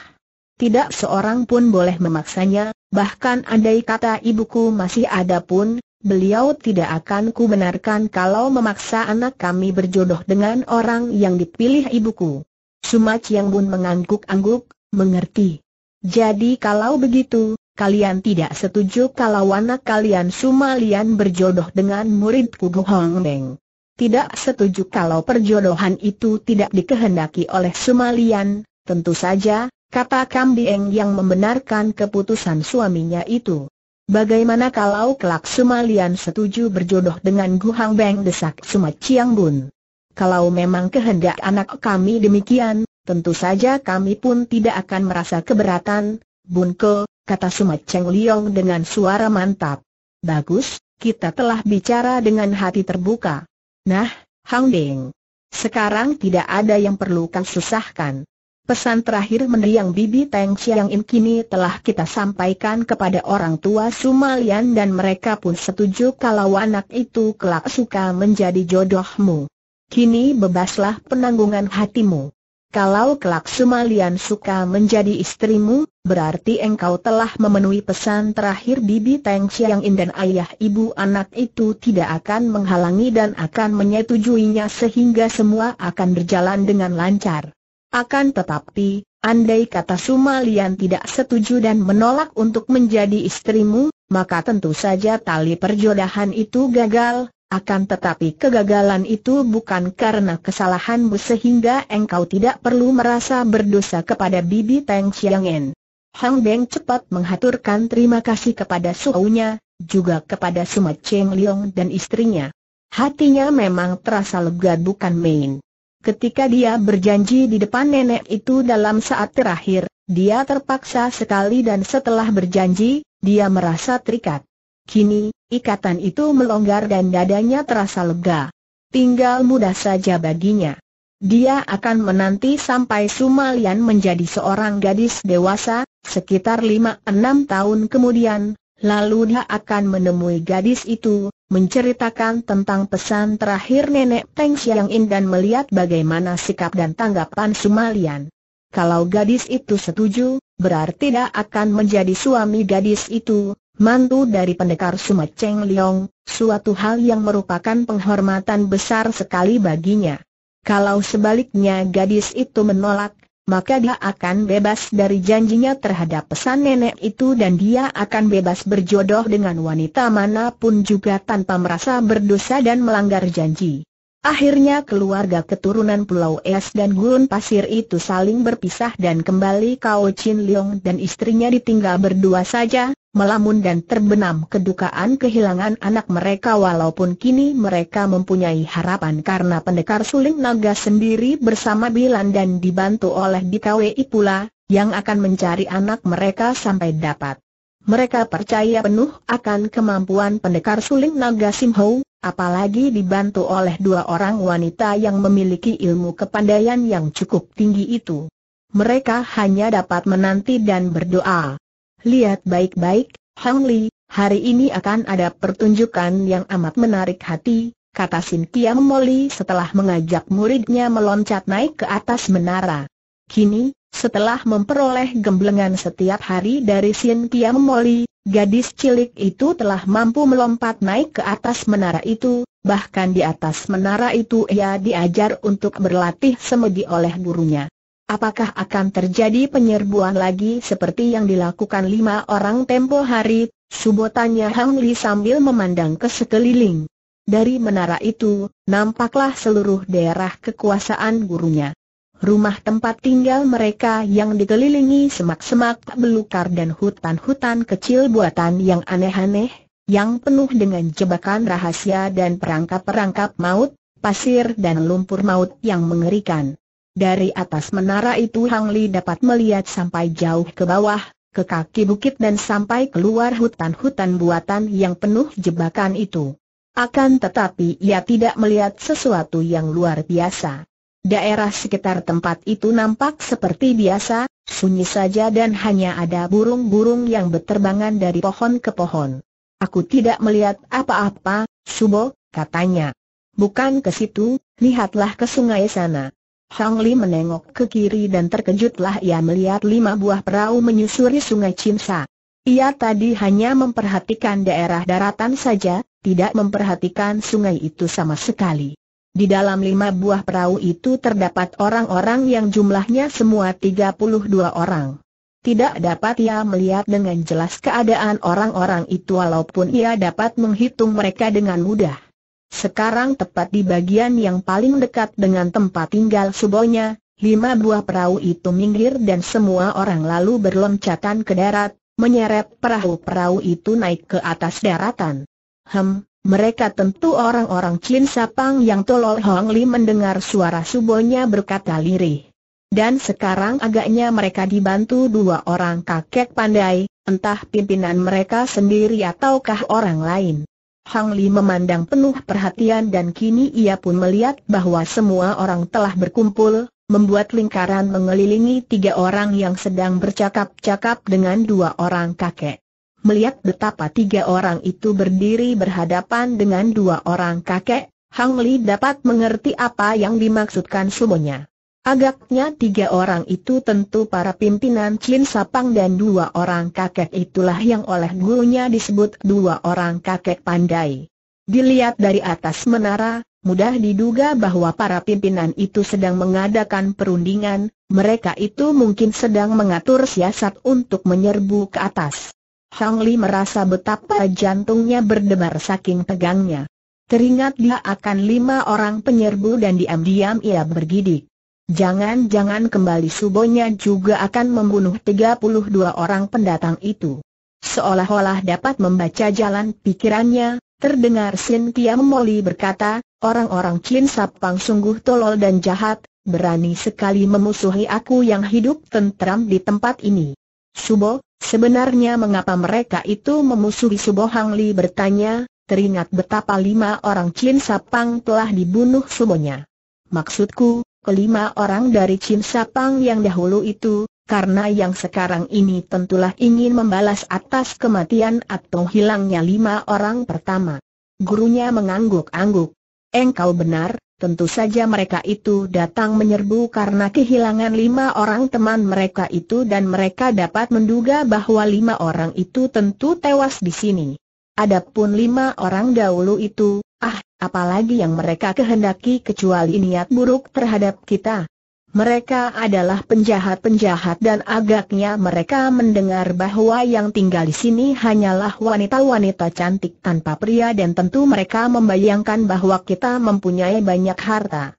Tidak seorang pun boleh memaksanya, bahkan andai kata ibuku masih ada pun, beliau tidak akan kubenarkan kalau memaksa anak kami berjodoh dengan orang yang dipilih ibuku. Suma yang Bun mengangguk-angguk, mengerti. Jadi kalau begitu, kalian tidak setuju kalau anak kalian Sumalian berjodoh dengan muridku Hong Beng. Tidak setuju kalau perjodohan itu tidak dikehendaki oleh Suma tentu saja, kata Kambieng yang membenarkan keputusan suaminya itu. Bagaimana kalau kelak Sumalian setuju berjodoh dengan Guhang Hang Beng desak Suma Chiang Bun? Kalau memang kehendak anak kami demikian, tentu saja kami pun tidak akan merasa keberatan, Bun Ke, kata Suma Cheng Liong dengan suara mantap. Bagus, kita telah bicara dengan hati terbuka. Nah, Hang Beng, Sekarang tidak ada yang perlu kau susahkan. Pesan terakhir mendiang Bibi Teng Siang In kini telah kita sampaikan kepada orang tua Sumalian dan mereka pun setuju kalau anak itu kelak suka menjadi jodohmu. Kini bebaslah penanggungan hatimu. Kalau kelak Sumalian suka menjadi istrimu, berarti engkau telah memenuhi pesan terakhir Bibi Teng Siang In dan ayah ibu anak itu tidak akan menghalangi dan akan menyetujuinya sehingga semua akan berjalan dengan lancar. Akan tetapi, andai kata Sumalian tidak setuju dan menolak untuk menjadi istrimu, maka tentu saja tali perjodohan itu gagal, akan tetapi kegagalan itu bukan karena kesalahanmu sehingga engkau tidak perlu merasa berdosa kepada Bibi Teng Xiang'en. Hang Beng cepat menghaturkan terima kasih kepada suaunya, juga kepada Suma Cheng Liang dan istrinya. Hatinya memang terasa lega bukan main. Ketika dia berjanji di depan nenek itu dalam saat terakhir, dia terpaksa sekali dan setelah berjanji, dia merasa terikat. Kini, ikatan itu melonggar dan dadanya terasa lega. Tinggal mudah saja baginya. Dia akan menanti sampai Sumalian menjadi seorang gadis dewasa, sekitar 5 enam tahun kemudian, lalu dia akan menemui gadis itu, menceritakan tentang pesan terakhir nenek Teng yang In dan melihat bagaimana sikap dan tanggapan Sumalian. Kalau gadis itu setuju, berarti dia akan menjadi suami gadis itu, mantu dari pendekar Suma Cheng Liong, suatu hal yang merupakan penghormatan besar sekali baginya. Kalau sebaliknya gadis itu menolak, maka dia akan bebas dari janjinya terhadap pesan nenek itu dan dia akan bebas berjodoh dengan wanita manapun juga tanpa merasa berdosa dan melanggar janji. Akhirnya keluarga keturunan Pulau Es dan Gurun Pasir itu saling berpisah dan kembali Kao Chin Leong dan istrinya ditinggal berdua saja, melamun dan terbenam kedukaan kehilangan anak mereka walaupun kini mereka mempunyai harapan karena pendekar suling naga sendiri bersama Bilan dan dibantu oleh Dikawi pula, yang akan mencari anak mereka sampai dapat. Mereka percaya penuh akan kemampuan pendekar suling naga Simho, apalagi dibantu oleh dua orang wanita yang memiliki ilmu kepandaian yang cukup tinggi itu. Mereka hanya dapat menanti dan berdoa. Lihat baik-baik, Hang Li, hari ini akan ada pertunjukan yang amat menarik hati, kata Sintia Moli setelah mengajak muridnya meloncat naik ke atas menara. Kini, setelah memperoleh gemblengan setiap hari dari Sintia Moli, gadis cilik itu telah mampu melompat naik ke atas menara itu, bahkan di atas menara itu ia diajar untuk berlatih semedi oleh gurunya. Apakah akan terjadi penyerbuan lagi seperti yang dilakukan lima orang tempo hari? Subo tanya Hang Li sambil memandang ke sekeliling. Dari menara itu, nampaklah seluruh daerah kekuasaan gurunya. Rumah tempat tinggal mereka yang dikelilingi semak-semak belukar dan hutan-hutan kecil buatan yang aneh-aneh, yang penuh dengan jebakan rahasia dan perangkap-perangkap maut, pasir dan lumpur maut yang mengerikan. Dari atas menara itu Hang Li dapat melihat sampai jauh ke bawah, ke kaki bukit dan sampai keluar hutan-hutan buatan yang penuh jebakan itu. Akan tetapi ia tidak melihat sesuatu yang luar biasa. Daerah sekitar tempat itu nampak seperti biasa, sunyi saja dan hanya ada burung-burung yang berterbangan dari pohon ke pohon. Aku tidak melihat apa-apa, Subo, katanya. Bukan ke situ, lihatlah ke sungai sana. Hang Li menengok ke kiri dan terkejutlah ia melihat lima buah perahu menyusuri sungai Cinsa. Ia tadi hanya memperhatikan daerah daratan saja, tidak memperhatikan sungai itu sama sekali. Di dalam lima buah perahu itu terdapat orang-orang yang jumlahnya semua 32 orang. Tidak dapat ia melihat dengan jelas keadaan orang-orang itu walaupun ia dapat menghitung mereka dengan mudah. Sekarang tepat di bagian yang paling dekat dengan tempat tinggal subonya, lima buah perahu itu minggir dan semua orang lalu berloncatan ke darat, menyeret perahu-perahu itu naik ke atas daratan. Hem, mereka tentu orang-orang Chin Sapang yang tolol Hong Li mendengar suara subonya berkata lirih. Dan sekarang agaknya mereka dibantu dua orang kakek pandai, entah pimpinan mereka sendiri ataukah orang lain. Hang Li memandang penuh perhatian dan kini ia pun melihat bahwa semua orang telah berkumpul, membuat lingkaran mengelilingi tiga orang yang sedang bercakap-cakap dengan dua orang kakek. Melihat betapa tiga orang itu berdiri berhadapan dengan dua orang kakek, Hang Li dapat mengerti apa yang dimaksudkan semuanya. Agaknya tiga orang itu tentu para pimpinan Chin Sapang dan dua orang kakek itulah yang oleh gurunya disebut dua orang kakek pandai. Dilihat dari atas menara, mudah diduga bahwa para pimpinan itu sedang mengadakan perundingan, mereka itu mungkin sedang mengatur siasat untuk menyerbu ke atas. Hang Li merasa betapa jantungnya berdebar saking tegangnya. Teringat dia akan lima orang penyerbu dan diam-diam ia bergidik. Jangan-jangan kembali Subonya juga akan membunuh 32 orang pendatang itu. Seolah-olah dapat membaca jalan pikirannya, terdengar Sin Tiam Moli berkata, orang-orang Chin Sapang sungguh tolol dan jahat, berani sekali memusuhi aku yang hidup tentram di tempat ini. Subo, sebenarnya mengapa mereka itu memusuhi Subo Hang Li bertanya, teringat betapa lima orang Chin Sapang telah dibunuh Subonya. Maksudku, kelima orang dari Chin Sapang yang dahulu itu, karena yang sekarang ini tentulah ingin membalas atas kematian atau hilangnya lima orang pertama. Gurunya mengangguk-angguk. Engkau benar, tentu saja mereka itu datang menyerbu karena kehilangan lima orang teman mereka itu dan mereka dapat menduga bahwa lima orang itu tentu tewas di sini. Adapun lima orang dahulu itu, Ah, apalagi yang mereka kehendaki kecuali niat buruk terhadap kita. Mereka adalah penjahat-penjahat dan agaknya mereka mendengar bahwa yang tinggal di sini hanyalah wanita-wanita cantik tanpa pria dan tentu mereka membayangkan bahwa kita mempunyai banyak harta.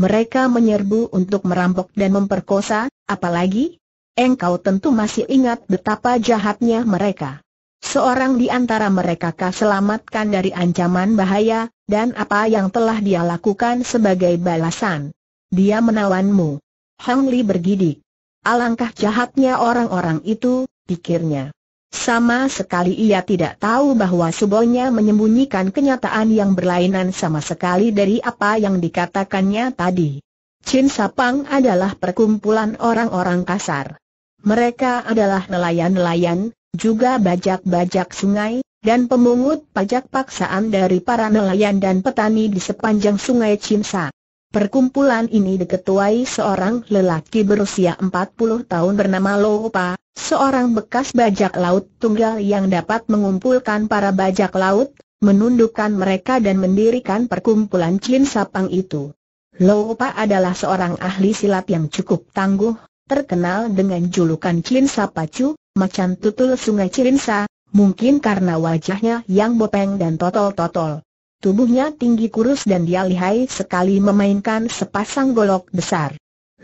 Mereka menyerbu untuk merampok dan memperkosa, apalagi? Engkau tentu masih ingat betapa jahatnya mereka. Seorang di antara mereka kah selamatkan dari ancaman bahaya, dan apa yang telah dia lakukan sebagai balasan? Dia menawanmu. Hang Li bergidik. Alangkah jahatnya orang-orang itu, pikirnya. Sama sekali ia tidak tahu bahwa subonya menyembunyikan kenyataan yang berlainan sama sekali dari apa yang dikatakannya tadi. Chin Sapang adalah perkumpulan orang-orang kasar. Mereka adalah nelayan-nelayan, juga bajak-bajak sungai, dan pemungut pajak paksaan dari para nelayan dan petani di sepanjang sungai Cimsa. Perkumpulan ini diketuai seorang lelaki berusia 40 tahun bernama Lopa, seorang bekas bajak laut tunggal yang dapat mengumpulkan para bajak laut, menundukkan mereka dan mendirikan perkumpulan Chin Sapang itu. Lopa adalah seorang ahli silat yang cukup tangguh, terkenal dengan julukan Chin Sapacu, macan tutul sungai Cirinsa, mungkin karena wajahnya yang bopeng dan totol-totol. Tubuhnya tinggi kurus dan dia lihai sekali memainkan sepasang golok besar.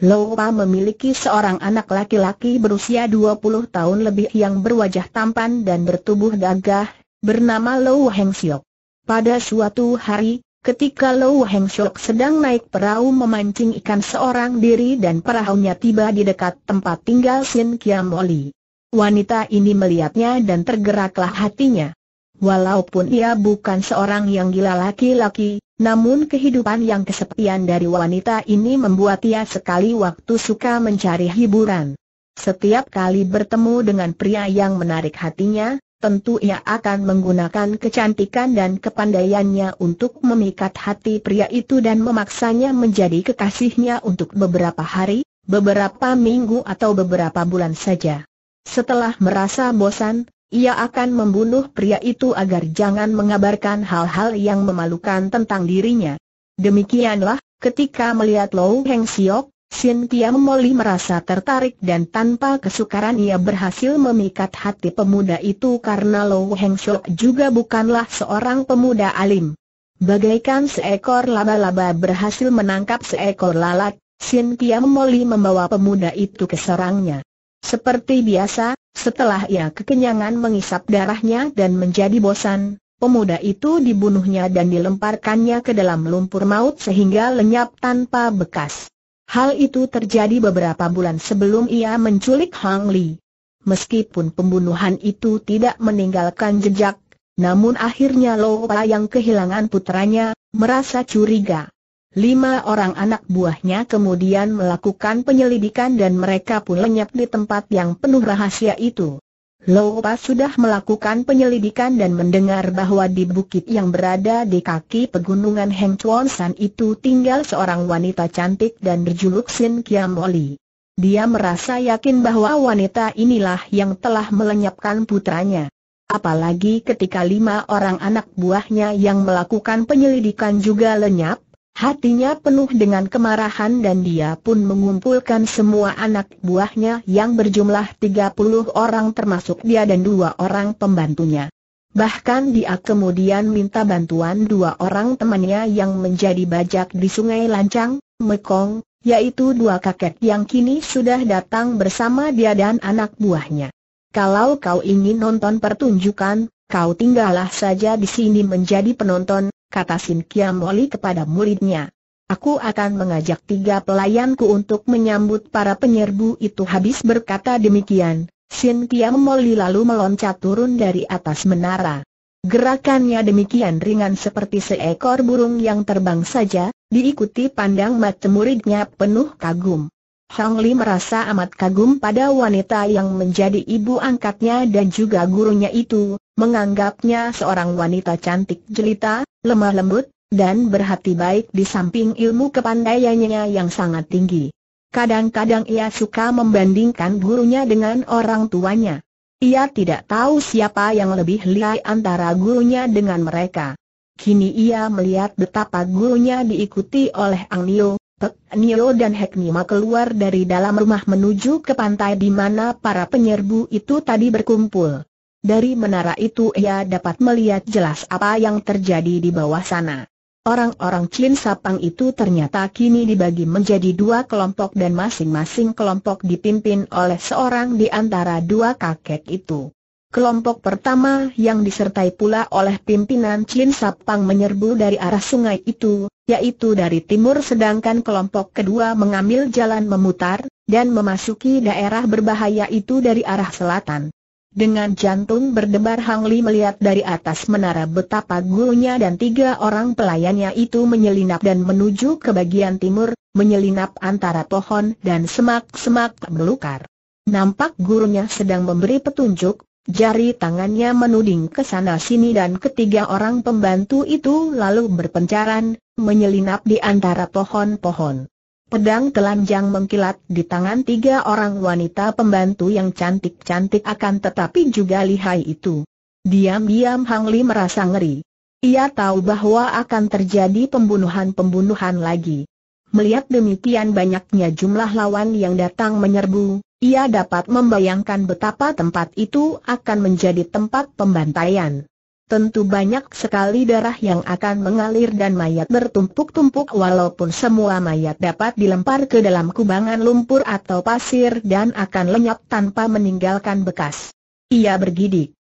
Lopa memiliki seorang anak laki-laki berusia 20 tahun lebih yang berwajah tampan dan bertubuh gagah, bernama Lou Heng Siok. Pada suatu hari, ketika Lou Heng Siok sedang naik perahu memancing ikan seorang diri dan perahunya tiba di dekat tempat tinggal Sin Kiam Oli. Wanita ini melihatnya dan tergeraklah hatinya. Walaupun ia bukan seorang yang gila laki-laki, namun kehidupan yang kesepian dari wanita ini membuat ia sekali waktu suka mencari hiburan. Setiap kali bertemu dengan pria yang menarik hatinya, tentu ia akan menggunakan kecantikan dan kepandaiannya untuk memikat hati pria itu dan memaksanya menjadi kekasihnya untuk beberapa hari, beberapa minggu atau beberapa bulan saja. Setelah merasa bosan, ia akan membunuh pria itu agar jangan mengabarkan hal-hal yang memalukan tentang dirinya. Demikianlah, ketika melihat Lou Heng Siok, Sin Tiam Moli merasa tertarik dan tanpa kesukaran ia berhasil memikat hati pemuda itu karena Lou Heng Siok juga bukanlah seorang pemuda alim. Bagaikan seekor laba-laba berhasil menangkap seekor lalat, Sin Tiam Moli membawa pemuda itu ke sarangnya. Seperti biasa, setelah ia kekenyangan mengisap darahnya dan menjadi bosan, pemuda itu dibunuhnya dan dilemparkannya ke dalam lumpur maut sehingga lenyap tanpa bekas. Hal itu terjadi beberapa bulan sebelum ia menculik Hang Li. Meskipun pembunuhan itu tidak meninggalkan jejak, namun akhirnya Pa yang kehilangan putranya, merasa curiga. Lima orang anak buahnya kemudian melakukan penyelidikan dan mereka pun lenyap di tempat yang penuh rahasia itu. Lopa sudah melakukan penyelidikan dan mendengar bahwa di bukit yang berada di kaki pegunungan Heng Chuan San itu tinggal seorang wanita cantik dan berjuluk Sin Kiam Oli. Dia merasa yakin bahwa wanita inilah yang telah melenyapkan putranya. Apalagi ketika lima orang anak buahnya yang melakukan penyelidikan juga lenyap, Hatinya penuh dengan kemarahan dan dia pun mengumpulkan semua anak buahnya yang berjumlah 30 orang termasuk dia dan dua orang pembantunya. Bahkan dia kemudian minta bantuan dua orang temannya yang menjadi bajak di sungai Lancang, Mekong, yaitu dua kakek yang kini sudah datang bersama dia dan anak buahnya. Kalau kau ingin nonton pertunjukan, kau tinggallah saja di sini menjadi penonton, kata Sin Kiam Molly kepada muridnya. Aku akan mengajak tiga pelayanku untuk menyambut para penyerbu itu habis berkata demikian. Sin Kiam Moli lalu meloncat turun dari atas menara. Gerakannya demikian ringan seperti seekor burung yang terbang saja, diikuti pandang mata muridnya penuh kagum. Hang Li merasa amat kagum pada wanita yang menjadi ibu angkatnya dan juga gurunya itu, menganggapnya seorang wanita cantik jelita, lemah lembut, dan berhati baik di samping ilmu kepandaiannya yang sangat tinggi. Kadang-kadang ia suka membandingkan gurunya dengan orang tuanya. Ia tidak tahu siapa yang lebih lihai antara gurunya dengan mereka. Kini ia melihat betapa gurunya diikuti oleh Ang Nio, Pek Nio dan Hek Nima keluar dari dalam rumah menuju ke pantai di mana para penyerbu itu tadi berkumpul. Dari menara itu ia dapat melihat jelas apa yang terjadi di bawah sana. Orang-orang Chin Sapang itu ternyata kini dibagi menjadi dua kelompok dan masing-masing kelompok dipimpin oleh seorang di antara dua kakek itu. Kelompok pertama yang disertai pula oleh pimpinan Chin Sapang menyerbu dari arah sungai itu, yaitu dari timur sedangkan kelompok kedua mengambil jalan memutar, dan memasuki daerah berbahaya itu dari arah selatan. Dengan jantung berdebar Hang Li melihat dari atas menara betapa gurunya dan tiga orang pelayannya itu menyelinap dan menuju ke bagian timur, menyelinap antara pohon dan semak-semak melukar. Nampak gurunya sedang memberi petunjuk, jari tangannya menuding ke sana sini dan ketiga orang pembantu itu lalu berpencaran, menyelinap di antara pohon-pohon. Pedang telanjang mengkilat di tangan tiga orang wanita pembantu yang cantik-cantik akan tetapi juga lihai itu. Diam-diam Hang Li merasa ngeri. Ia tahu bahwa akan terjadi pembunuhan-pembunuhan lagi. Melihat demikian banyaknya jumlah lawan yang datang menyerbu, ia dapat membayangkan betapa tempat itu akan menjadi tempat pembantaian tentu banyak sekali darah yang akan mengalir dan mayat bertumpuk-tumpuk walaupun semua mayat dapat dilempar ke dalam kubangan lumpur atau pasir dan akan lenyap tanpa meninggalkan bekas. Ia bergidik.